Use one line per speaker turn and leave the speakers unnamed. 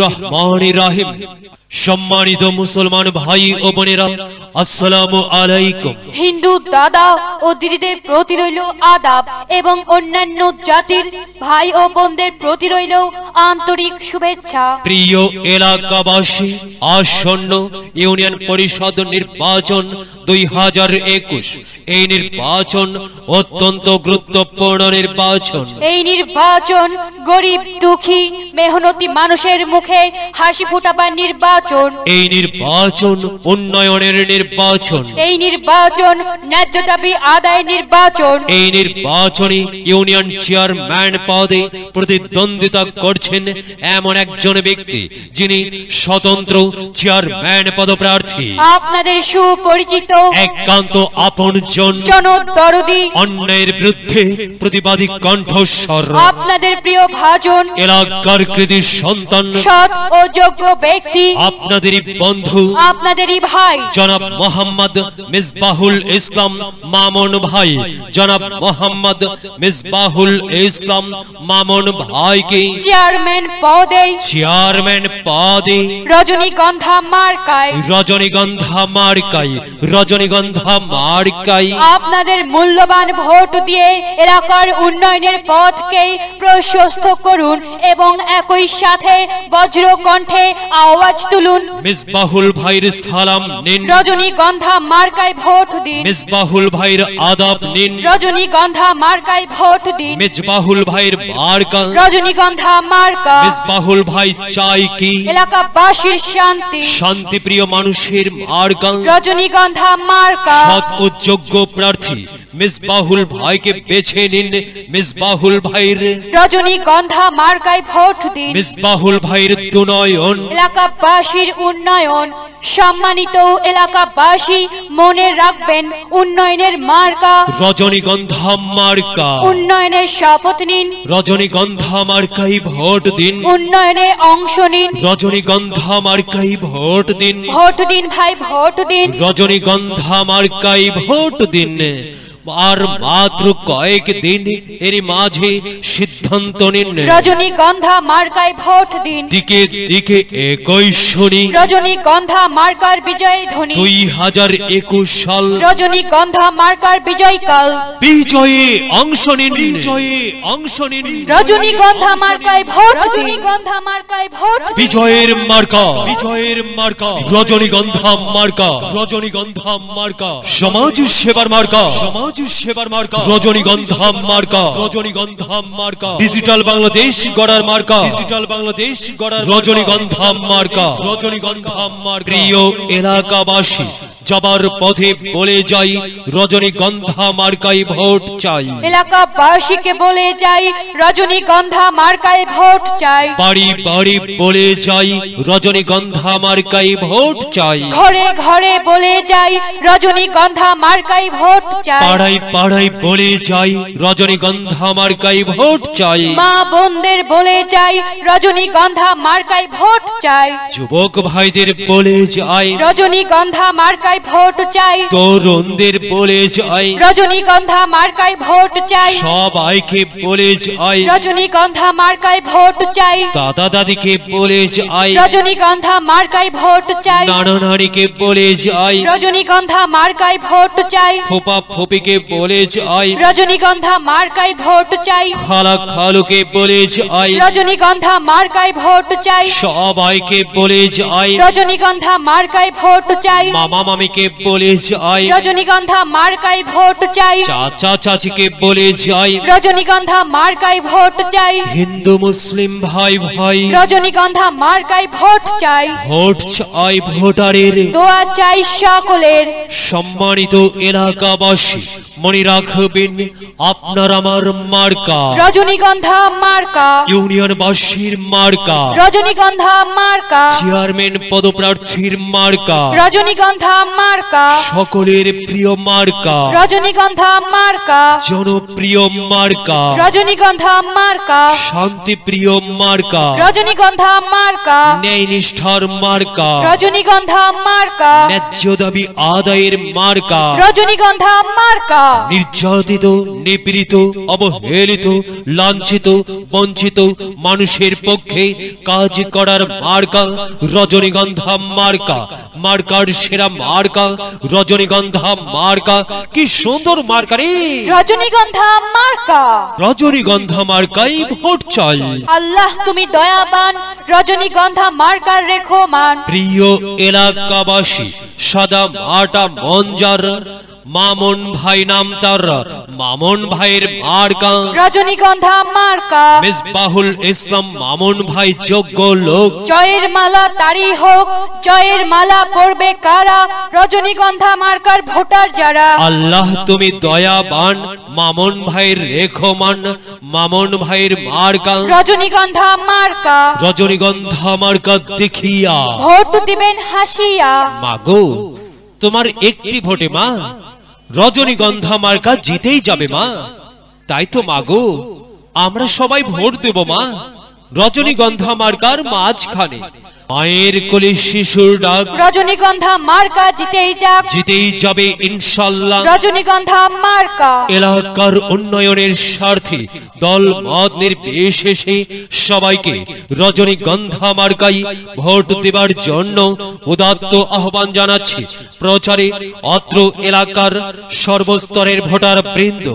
রহিম সম্মানিত মুসলমান ভাই ও বোনেরা আসসালামু আলাইকুম
হিন্দু দাদা ও দিদিদের প্রতি রইল আদাব এবং অন্যান্য জাতির ভাই ও বোনদের প্রতি রইল আন্তরিক শুভেচ্ছা
প্রিয় এলাকাবাসী আসন্ন ইউনিয়ন পরিষদ নির্বাচন দুই হাজার একুশ এই নির্বাচন অত্যন্ত গুরুত্বপূর্ণ নির্বাচন
এই নির্বাচন গরিব দুঃখী মেহনতি মানুষের মুখে হাসি ফুটাবার নির্বাচন
এই নির্বাচন উন্নয়নের নির্বাচন
এই নির্বাচন ন্যায্য দাবি আদায় নির্বাচন এই
নির্বাচনে ইউনিয়ন চেয়ারম্যান পদে প্রতিদ্বন্দ্বিতা করছে করছেন এমন একজন ব্যক্তি যিনি স্বতন্ত্র চেয়ারম্যান পদপ্রার্থী
আপনাদের সুপরিচিত একান্ত
আপন জন
জনদরদি
অন্যায়ের বিরুদ্ধে প্রতিবাদী কণ্ঠস্বর
আপনাদের প্রিয় ভাজন
এলাকার কৃতি সন্তান সৎ
ও যোগ্য ব্যক্তি
আপনাদেরই বন্ধু
আপনাদেরই ভাই
জনাব মোহাম্মদ মিসবাহুল ইসলাম মামুন ভাই জনাব মোহাম্মদ মিসবাহুল ইসলাম মামুন ভাইকে
চেয়ার চেয়ারম্যান পদে চেয়ারম্যান পদে রজনীগন্ধা মার্কাই
রজনীগন্ধা মার্কাই রজনীগন্ধা মার্কাই
আপনাদের মূল্যবান ভোট দিয়ে এলাকার উন্নয়নের পথকে প্রশস্ত করুন এবং একই সাথে বজ্র কণ্ঠে আওয়াজ তুলুন
মিসবাহুল ভাইয়ের সালাম নিন
রজনীগন্ধা মার্কাই ভোট দিন মিসবাহুল
ভাইয়ের আদব নিন
রজনীগন্ধা মার্কাই ভোট দিন
মিসবাহুল ভাইয়ের মার্কা
রজনীগন্ধা মার মার্কা
ভাই চাই কি
এলাকাবাসীর
শান্তি প্রিয় মানুষের মার্কা
রজনীগন্ধা মার্কা সৎ
ও যোগ্য প্রার্থী মিসবাহুল ভাইকে বেছে নিন মিসবাহুল রজনী
রজনীগন্ধা মার্কায় ভোট দিন
মিসবাহুল ভাইয়ের এলাকা
এলাকাবাসীর উন্নয়ন সম্মানিত এলাকাবাসী মনে রাখবেন উন্নয়নের মার্কা
রজনীগন্ধা মার্কা
উন্নয়নের শপথ নিন
রজনীগন্ধা মার্কাই ভোট দিন
উন্নয়নে অংশ নিন
রজনীগন্ধা মার্কাই ভোট দিন
ভোট দিন ভাই ভোট দিন
রজনীগন্ধা মার্কাই ভোট দিন আর মাত্র কয়েক দিন মাঝে সিদ্ধান্ত নিন
রজনীগন্ধা মার্কায় ভোট দিন দিকে
দিকে একই
রজনীগন্ধা মার্কার বিজয় ধ্বনি দুই
হাজার একুশ সাল
মার্কার বিজয় কাল
বিজয়ে অংশ নিন বিজয়ে
অংশ নিন মার্কায় ভোট
মার্কায় ভোট বিজয়ের মার্কা বিজয়ের মার্কা মার্কা মার্কা সমাজ সেবার মার্কা সমাজ মানুষের সেবার মার্কা রজনীগন্ধা মার্কা রজনীগন্ধা মার্কা ডিজিটাল বাংলাদেশ গড়ার মার্কা ডিজিটাল বাংলাদেশ গড়ার রজনীগন্ধাম মার্কা রজনীগন্ধা মার্কা প্রিয় এলাকাবাসী যাবার পথে বলে যাই রজনীগন্ধা মার্কায় ভোট চাই
এলাকাবাসীকে বলে যাই রজনীগন্ধা মার্কায় ভোট চাই
বাড়ি বাড়ি বলে যাই রজনীগন্ধা মার্কায় ভোট চাই
ঘরে ঘরে বলে যাই রজনীগন্ধা মার্কায় ভোট চাই পাড়ায়
পাড়ায় বলে যাই রজনীগন্ধা মার্কায় ভোট চাই মা
বোনদের বলে যাই রজনীগন্ধা মার্কায় ভোট চাই
যুবক ভাইদের বলে যাই
রজনীগন্ধা মার্কায় মার্কায় ভোট চাই
তরুণদের বলে যাই
রজনীগন্ধা মার্কায় ভোট চাই
সবাইকে বলে যাই
রজনীগন্ধা মার্কায় ভোট চাই
দাদা দাদিকে বলে যাই
রজনীগন্ধা মার্কায় ভোট চাই নানা
নারীকে বলে যাই
রজনীগন্ধা মার্কায় ভোট চাই
ফোপা ফোপিকে বলে যাই
রজনীগন্ধা মার্কায় ভোট চাই
খালা খালুকে বলে যাই
রজনীগন্ধা মার্কায় ভোট চাই
সবাইকে বলে যাই
রজনীগন্ধা মার্কায় ভোট চাই
মামা মামি মামিকে বলে যাই
রজনীগন্ধা মার্কাই ভোট চাই
চাচা চাচিকে বলে যাই
রজনীগন্ধা মার্কাই ভোট চাই
হিন্দু মুসলিম ভাই ভাই
রজনীগন্ধা মার্কাই ভোট চাই
ভোট চাই ভোটারের
দোয়া চাই সকলের
সম্মানিত এলাকাবাসী মনে রাখবেন আপনার আমার মার্কা
রজনীগন্ধা মার্কা মার্কা রজনীগন্ধা মার্কা
চেয়ারম্যান পদপ্রার্থীর মার্কা
রজনীগন্ধা মার্কা
সকলের প্রিয় মার্কা
রজনীগন্ধা মার্কা জনপ্রিয় মার্কা রজনীগন্ধা মার্কা মার্কা রজনীগন্ধা মার্কা
ন্যায়নিষ্ঠার মার্কা
রজনীগন্ধা মার্কা
ন্যায্য দাবি আদায়ের মার্কা
রজনীগন্ধা মার্কা
নির্যাতিত নিপীড়িত অবহেলিত লাঞ্ছিত বঞ্চিত মানুষের পক্ষে কাজ করার মার্কা রজনীগন্ধা মার্কা মার্কার সেরা মার্কা রজনীগন্ধা মার্কা কি সুন্দর মার্কা রে
রজনীগন্ধা মার্কা
রজনীগন্ধা মার্কাই ভোট চাই
আল্লাহ তুমি দয়াবান রজনীগন্ধা মার্কার রেখো মান
প্রিয় এলাকাবাসী সাদা মাটা মঞ্জার মামুন ভাই নাম তার মামুন ভাইয়ের মার্কা
রজনীগন্ধা মার্কা মিস
বাহুল ইসলাম মামুন ভাই যোগ্য লোক
জয়ের মালা তারি হোক জয়ের মালা পড়বে কারা রজনীগন্ধা মার্কার ভোটার যারা
আল্লাহ তুমি দয়াবান মামুন ভাইয়ের রেখমান মামুন ভাইয়ের মার্কা
রজনীগন্ধা মার্কা
রজনীগন্ধা মার্কা দেখিয়া
ভোট দিবেন হাসিয়া
মাগো তোমার একটি ভোটে মা রজনীগন্ধা কাজ জিতেই যাবে মা তাই তো মাগো আমরা সবাই ভোট দেব মা রজনীগন্ধা মার্কার মাঝখানে মায়ের কোলে শিশুর ডাক
রজনীগন্ধা মার্কা জিতেই যাক
জিতেই যাবে ইনশাল্লাহ
রজনীগন্ধা মার্কা
এলাকার উন্নয়নের স্বার্থে দল মত নির্বিশেষে সবাইকে রজনীগন্ধা মার্কাই ভোট দেবার জন্য উদাত্ত আহ্বান জানাচ্ছি প্রচারে অত্র এলাকার সর্বস্তরের ভোটার বৃন্দ